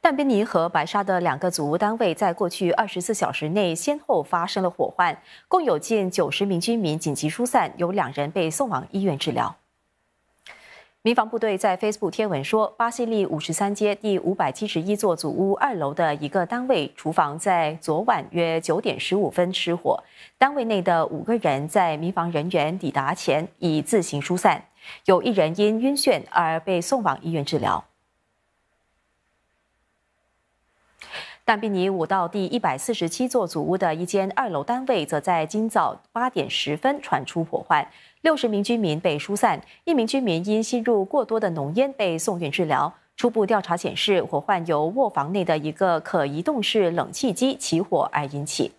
但宾尼和白沙的两个祖屋单位在过去二十四小时内先后发生了火患，共有近九十名居民紧急疏散，有两人被送往医院治疗。民防部队在 Facebook 贴文说，巴西利五十三街第五百七十一座祖屋二楼的一个单位厨房在昨晚约九点十五分失火，单位内的五个人在民防人员抵达前已自行疏散，有一人因晕眩而被送往医院治疗。但比尼五道第一百四十七座祖屋的一间二楼单位，则在今早八点十分传出火患，六十名居民被疏散，一名居民因吸入过多的浓烟被送院治疗。初步调查显示，火患由卧房内的一个可移动式冷气机起火而引起。